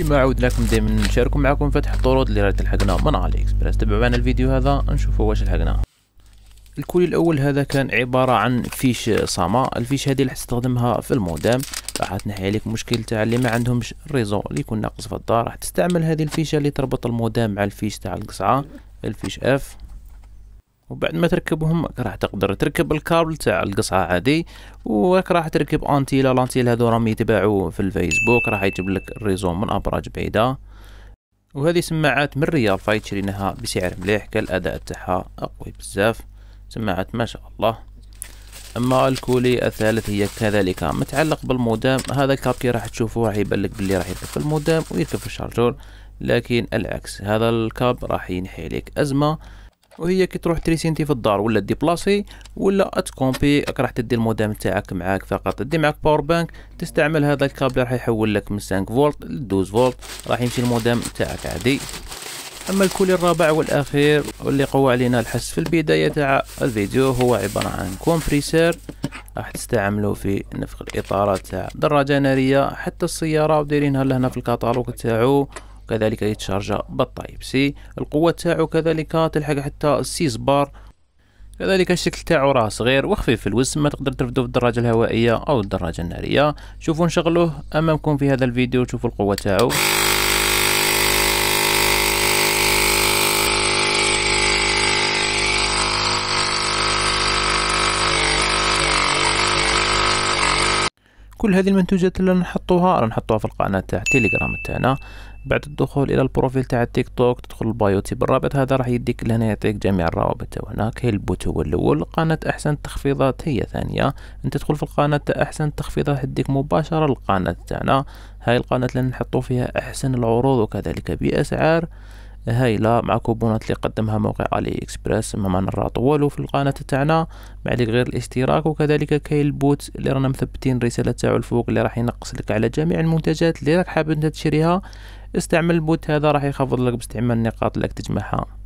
كيما عودناكم لكم دائما نشارك معكم فتح الطرود اللي راه تلحقنا من علي اكسبريس تبعوا معنا الفيديو هذا نشوفوا واش لحقنا الكولي الاول هذا كان عباره عن فيش صاما الفيش هذه راح تستخدمها في المودام راح تنحي عليك مشكل تاع اللي ما عندهمش الريزو اللي يكون ناقص في الدار راح تستعمل هذه الفيشه اللي تربط المودام مع الفيش تاع القصعه الفيش اف وبعد ما تركبهم راح تقدر تركب الكابل تاع القصعة عادي وراك راح تركب انتيلا لانتيلا هذو راهم يتباعوا في الفيسبوك راح يجيب لك الريزوم من ابراج بعيدة وهذه سماعات من ريال فايت شريناها بسعر مليح كالاداء تاعها اقوي بزاف سماعات ما شاء الله اما الكولي الثالث هي كذلك متعلق بالمودام هذا الكابي راح تشوفوه راح يبان لك بلي راح يركب في المودام ويركب في الشارجور لكن العكس هذا الكاب راح ينحي لك ازمه وهي كي تروح تريسينتي في الدار ولا ديبلاسي ولا اتكومبي راك راح تدي المودام تاعك معاك فقط تدي معاك باور بانك تستعمل هذا الكابل راح يحول لك من 5 فولت ل 12 فولت راح يمشي المودام تاعك عادي اما الكولي الرابع والاخير واللي قوى علينا الحس في البدايه تاع الفيديو هو عباره عن كومبريسور راح تستعملو في نفخ الاطارات تاع دراجه ناريه حتى السياره ودايرينها لهنا في الكاتالوج تاعو كذلك يتشارجا بالطايب سي القوة تاعو كذلك تلحق حتى السيز بار كذلك الشكل تاعو راه صغير وخفيف في الوزن ما تقدر ترفدو في الدراجة الهوائية او الدراجة النارية شوفوا نشغلوه امامكم في هذا الفيديو شوفوا القوة تاعو كل هذه المنتوجات اللي نحطوها نحطوها في القناه تاع التليجرام تاعنا بعد الدخول الى البروفيل تاع التيك توك تدخل البايو بالرابط هذا راح يديك لهنا يعطيك جميع الروابط هناك كاين البوت هو الاول قناه احسن التخفيضات هي ثانيه انت تدخل في القناه تاع احسن التخفيضات تديك مباشره القناه تاعنا هاي القناه اللي نحطو فيها احسن العروض وكذلك باسعار هايلة مع كوبونات اللي قدمها موقع علي اكسبريس ما نراطو طوالو في القناة تاعنا ما عليك غير الاشتراك وكذلك كاين البوت اللي رانا مثبتين الرسالة تاعو الفوق اللي راح ينقص لك على جميع المنتجات اللي راك حاب انت تشريها استعمل البوت هذا راح يخفض لك باستعمال النقاط اللي تجمعها